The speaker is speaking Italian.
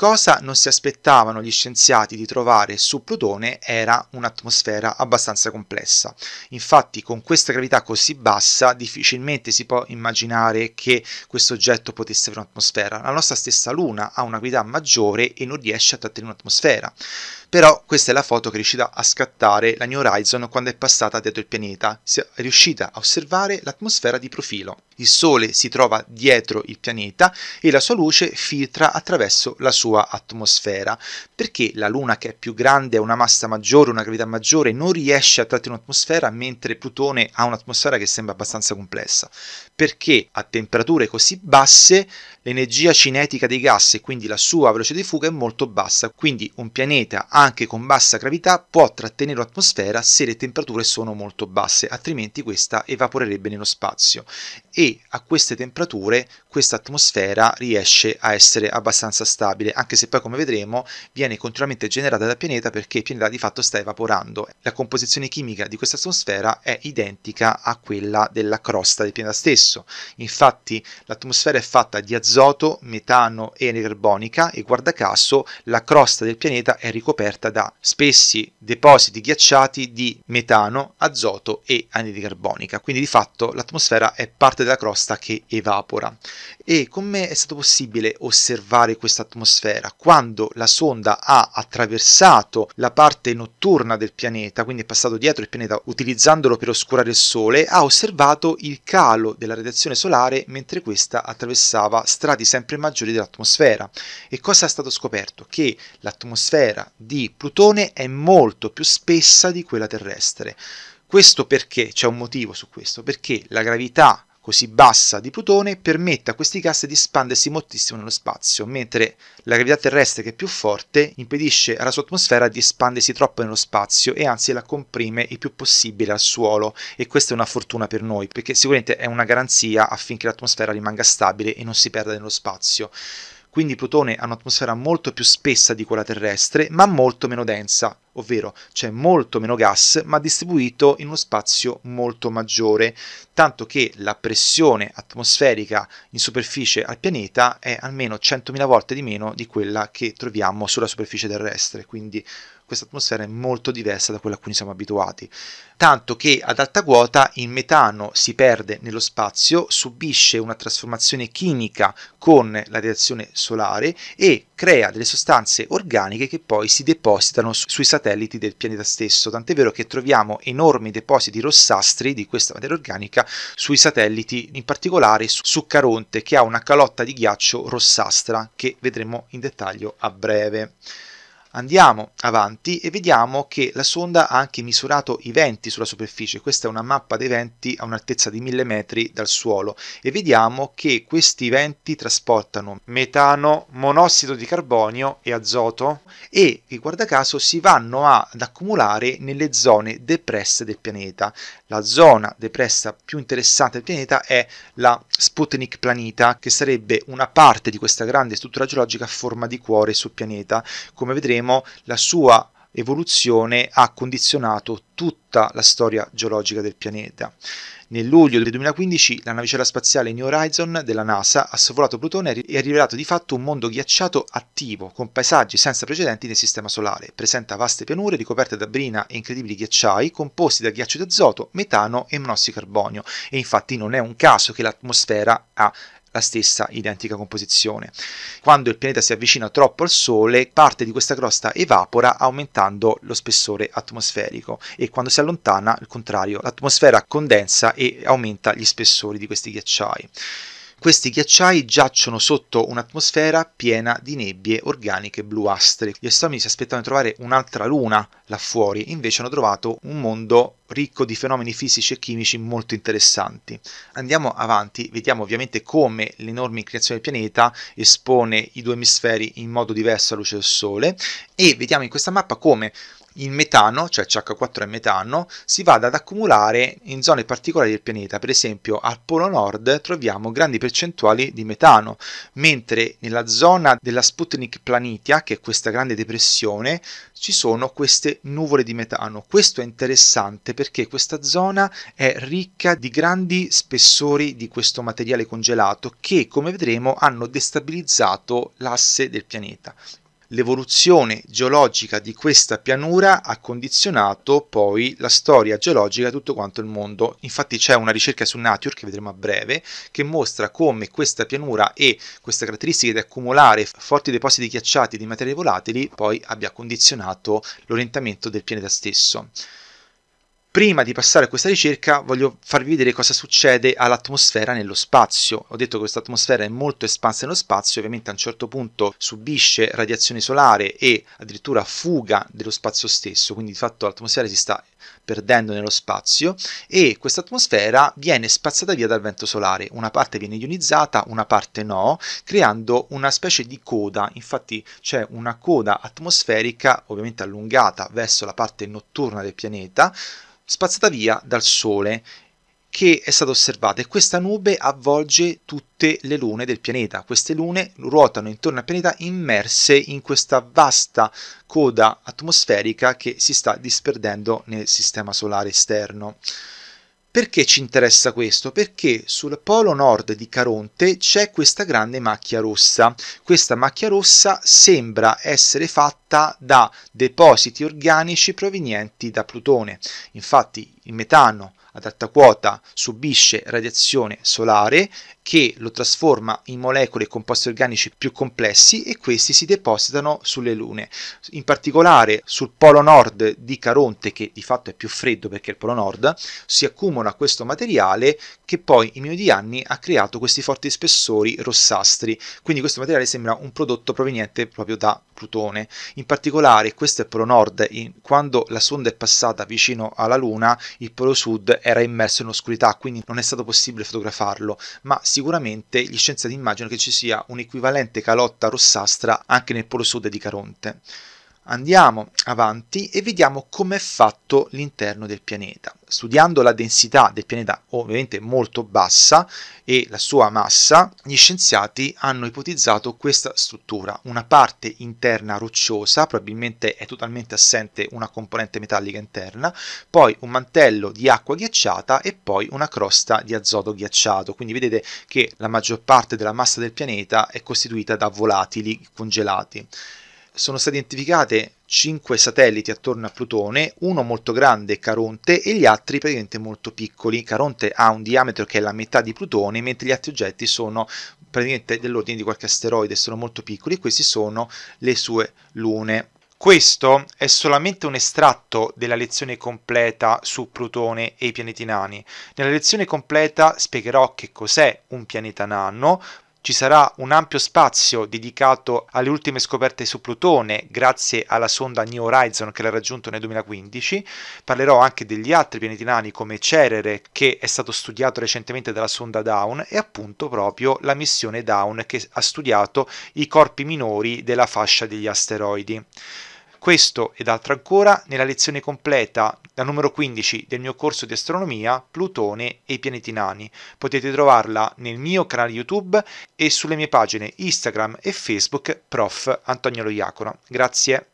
Cosa non si aspettavano gli scienziati di trovare su Plutone era un'atmosfera abbastanza complessa. Infatti con questa gravità così bassa difficilmente si può immaginare che questo oggetto potesse avere un'atmosfera. La nostra stessa Luna ha una gravità maggiore e non riesce a trattenere un'atmosfera. Però questa è la foto che è riuscita a scattare la New Horizon quando è passata dietro il pianeta. Si è riuscita a osservare l'atmosfera di profilo. Il Sole si trova dietro il pianeta e la sua luce filtra attraverso la sua atmosfera. Perché la Luna, che è più grande, ha una massa maggiore, una gravità maggiore, non riesce a trattenere un'atmosfera, mentre Plutone ha un'atmosfera che sembra abbastanza complessa? Perché a temperature così basse l'energia cinetica dei gas e quindi la sua velocità di fuga è molto bassa, quindi un pianeta ha anche con bassa gravità può trattenere l'atmosfera se le temperature sono molto basse, altrimenti questa evaporerebbe nello spazio e a queste temperature questa atmosfera riesce a essere abbastanza stabile, anche se poi come vedremo viene continuamente generata dal pianeta perché il pianeta di fatto sta evaporando. La composizione chimica di questa atmosfera è identica a quella della crosta del pianeta stesso. Infatti l'atmosfera è fatta di azoto, metano e anidride carbonica e guarda caso la crosta del pianeta è ricoperta da spessi depositi ghiacciati di metano, azoto e anidride carbonica. Quindi di fatto l'atmosfera è parte parte della crosta che evapora. E come è stato possibile osservare questa atmosfera? Quando la sonda ha attraversato la parte notturna del pianeta, quindi è passato dietro il pianeta utilizzandolo per oscurare il Sole, ha osservato il calo della radiazione solare mentre questa attraversava strati sempre maggiori dell'atmosfera. E cosa è stato scoperto? Che l'atmosfera di Plutone è molto più spessa di quella terrestre. Questo perché c'è un motivo su questo, perché la gravità così bassa di Plutone permette a questi gas di espandersi moltissimo nello spazio, mentre la gravità terrestre che è più forte impedisce alla sua atmosfera di espandersi troppo nello spazio e anzi la comprime il più possibile al suolo e questa è una fortuna per noi perché sicuramente è una garanzia affinché l'atmosfera rimanga stabile e non si perda nello spazio quindi Plutone ha un'atmosfera molto più spessa di quella terrestre, ma molto meno densa ovvero c'è molto meno gas ma distribuito in uno spazio molto maggiore, tanto che la pressione atmosferica in superficie al pianeta è almeno 100.000 volte di meno di quella che troviamo sulla superficie terrestre, quindi questa atmosfera è molto diversa da quella a cui siamo abituati, tanto che ad alta quota il metano si perde nello spazio, subisce una trasformazione chimica con la radiazione solare e crea delle sostanze organiche che poi si depositano sui satelliti satelliti del pianeta stesso, tant'è vero che troviamo enormi depositi rossastri di questa materia organica sui satelliti, in particolare su, Caronte che ha una calotta di ghiaccio rossastra che vedremo in dettaglio a breve. Andiamo avanti e vediamo che la sonda ha anche misurato i venti sulla superficie, questa è una mappa dei venti a un'altezza di 1000 metri dal suolo e vediamo che questi venti trasportano metano, monossido di carbonio e azoto e che guarda caso si vanno ad accumulare nelle zone depresse del pianeta. La zona depressa più interessante del pianeta è la Sputnik Planeta, che sarebbe una parte di questa grande struttura geologica a forma di cuore sul pianeta. Come vedremo, la sua evoluzione ha condizionato tutta la storia geologica del pianeta. Nel luglio del 2015 la navicella spaziale New Horizon della NASA ha sorvolato Plutone e ha rivelato di fatto un mondo ghiacciato attivo, con paesaggi senza precedenti nel Sistema Solare. Presenta vaste pianure ricoperte da brina e incredibili ghiacciai composti da ghiaccio di azoto, metano e monossido carbonio. E infatti non è un caso che l'atmosfera ha la stessa identica composizione. Quando il pianeta si avvicina troppo al Sole, parte di questa crosta evapora aumentando lo spessore atmosferico e quando si allontana, il contrario, l'atmosfera condensa e aumenta gli spessori di questi ghiacciai. Questi ghiacciai giacciono sotto un'atmosfera piena di nebbie organiche bluastre. Gli astronomi si aspettavano di trovare un'altra luna là fuori, invece hanno trovato un mondo ricco di fenomeni fisici e chimici molto interessanti. Andiamo avanti, vediamo ovviamente come l'enorme inclinazione del pianeta espone i due emisferi in modo diverso alla luce del Sole e vediamo in questa mappa come il metano, cioè CH4 e metano, si vada ad accumulare in zone particolari del pianeta. Per esempio, al polo nord troviamo grandi percentuali di metano, mentre nella zona della Sputnik Planitia, che è questa grande depressione, ci sono queste nuvole di metano. Questo è interessante perché questa zona è ricca di grandi spessori di questo materiale congelato che, come vedremo, hanno destabilizzato l'asse del pianeta. L'evoluzione geologica di questa pianura ha condizionato poi la storia geologica di tutto quanto il mondo. Infatti c'è una ricerca su Nature che vedremo a breve che mostra come questa pianura e questa caratteristica di accumulare forti depositi ghiacciati di materie volatili poi abbia condizionato l'orientamento del pianeta stesso. Prima di passare a questa ricerca voglio farvi vedere cosa succede all'atmosfera nello spazio. Ho detto che questa atmosfera è molto espansa nello spazio, ovviamente a un certo punto subisce radiazione solare e addirittura fuga dello spazio stesso, quindi di fatto l'atmosfera si sta perdendo nello spazio e questa atmosfera viene spazzata via dal vento solare, una parte viene ionizzata, una parte no, creando una specie di coda, infatti c'è una coda atmosferica ovviamente allungata verso la parte notturna del pianeta, spazzata via dal Sole che è stata osservata e questa nube avvolge tutte le lune del pianeta. Queste lune ruotano intorno al pianeta immerse in questa vasta coda atmosferica che si sta disperdendo nel sistema solare esterno. Perché ci interessa questo? Perché sul polo nord di Caronte c'è questa grande macchia rossa. Questa macchia rossa sembra essere fatta da depositi organici provenienti da Plutone. Infatti il metano ad alta quota subisce radiazione solare che lo trasforma in molecole e composti organici più complessi e questi si depositano sulle lune. In particolare sul polo nord di Caronte, che di fatto è più freddo perché è il polo nord, si accumula questo materiale che poi in milioni di anni ha creato questi forti spessori rossastri. Quindi questo materiale sembra un prodotto proveniente proprio da Plutone. In particolare questo è il polo nord, quando la sonda è passata vicino alla Luna, il polo sud era immerso in oscurità, quindi non è stato possibile fotografarlo, ma sicuramente gli scienziati immaginano che ci sia un'equivalente calotta rossastra anche nel polo sud di Caronte. Andiamo avanti e vediamo com'è fatto l'interno del pianeta. Studiando la densità del pianeta, ovviamente molto bassa, e la sua massa, gli scienziati hanno ipotizzato questa struttura. Una parte interna rocciosa, probabilmente è totalmente assente una componente metallica interna, poi un mantello di acqua ghiacciata e poi una crosta di azoto ghiacciato. Quindi vedete che la maggior parte della massa del pianeta è costituita da volatili congelati sono stati identificati 5 satelliti attorno a Plutone, uno molto grande, Caronte, e gli altri praticamente molto piccoli. Caronte ha un diametro che è la metà di Plutone, mentre gli altri oggetti sono praticamente dell'ordine di qualche asteroide, sono molto piccoli, e queste sono le sue lune. Questo è solamente un estratto della lezione completa su Plutone e i pianeti nani. Nella lezione completa spiegherò che cos'è un pianeta nano, ci sarà un ampio spazio dedicato alle ultime scoperte su Plutone grazie alla sonda New Horizon che l'ha raggiunto nel 2015. Parlerò anche degli altri pianeti nani come Cerere che è stato studiato recentemente dalla sonda Down e appunto proprio la missione Down che ha studiato i corpi minori della fascia degli asteroidi. Questo ed altro ancora nella lezione completa la numero 15 del mio corso di astronomia, Plutone e i pianeti nani. Potete trovarla nel mio canale YouTube e sulle mie pagine Instagram e Facebook prof. Antonio Lo Iacono. Grazie.